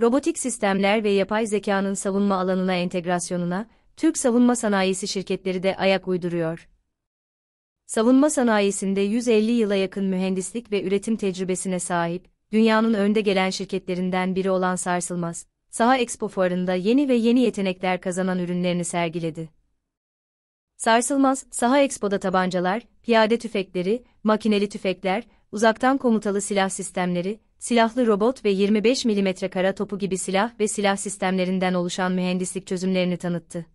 robotik sistemler ve yapay zekanın savunma alanına entegrasyonuna, Türk savunma sanayisi şirketleri de ayak uyduruyor. Savunma sanayisinde 150 yıla yakın mühendislik ve üretim tecrübesine sahip, dünyanın önde gelen şirketlerinden biri olan Sarsılmaz, Saha Expo fuarında yeni ve yeni yetenekler kazanan ürünlerini sergiledi. Sarsılmaz, Saha Expo'da tabancalar, piyade tüfekleri, makineli tüfekler, uzaktan komutalı silah sistemleri, silahlı robot ve 25 mm kara topu gibi silah ve silah sistemlerinden oluşan mühendislik çözümlerini tanıttı.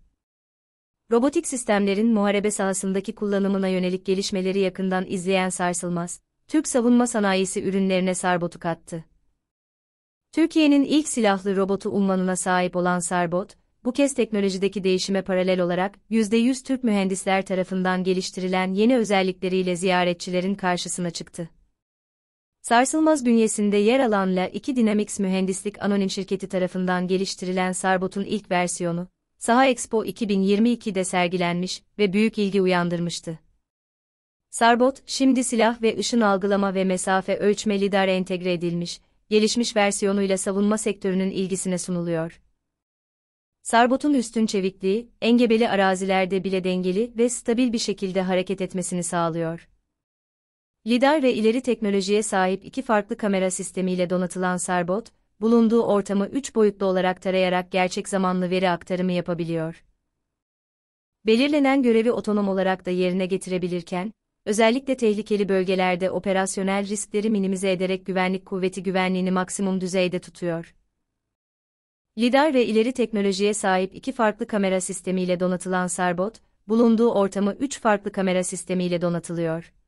Robotik sistemlerin muharebe sahasındaki kullanımına yönelik gelişmeleri yakından izleyen Sarsılmaz, Türk savunma sanayisi ürünlerine sarbotu kattı. Türkiye'nin ilk silahlı robotu unvanına sahip olan Sarbot, bu kez teknolojideki değişime paralel olarak %100 Türk mühendisler tarafından geliştirilen yeni özellikleriyle ziyaretçilerin karşısına çıktı. Sarsılmaz bünyesinde yer alan La 2 Dynamics Mühendislik Anonim Şirketi tarafından geliştirilen Sarbot'un ilk versiyonu, Saha Expo 2022'de sergilenmiş ve büyük ilgi uyandırmıştı. Sarbot, şimdi silah ve ışın algılama ve mesafe ölçme lidar entegre edilmiş, gelişmiş versiyonuyla savunma sektörünün ilgisine sunuluyor. Sarbot'un üstün çevikliği, engebeli arazilerde bile dengeli ve stabil bir şekilde hareket etmesini sağlıyor. Lidar ve ileri teknolojiye sahip iki farklı kamera sistemiyle donatılan Serbot, bulunduğu ortamı üç boyutlu olarak tarayarak gerçek zamanlı veri aktarımı yapabiliyor. Belirlenen görevi otonom olarak da yerine getirebilirken, özellikle tehlikeli bölgelerde operasyonel riskleri minimize ederek güvenlik kuvveti güvenliğini maksimum düzeyde tutuyor. Lidar ve ileri teknolojiye sahip iki farklı kamera sistemiyle donatılan Serbot, bulunduğu ortamı üç farklı kamera sistemiyle donatılıyor.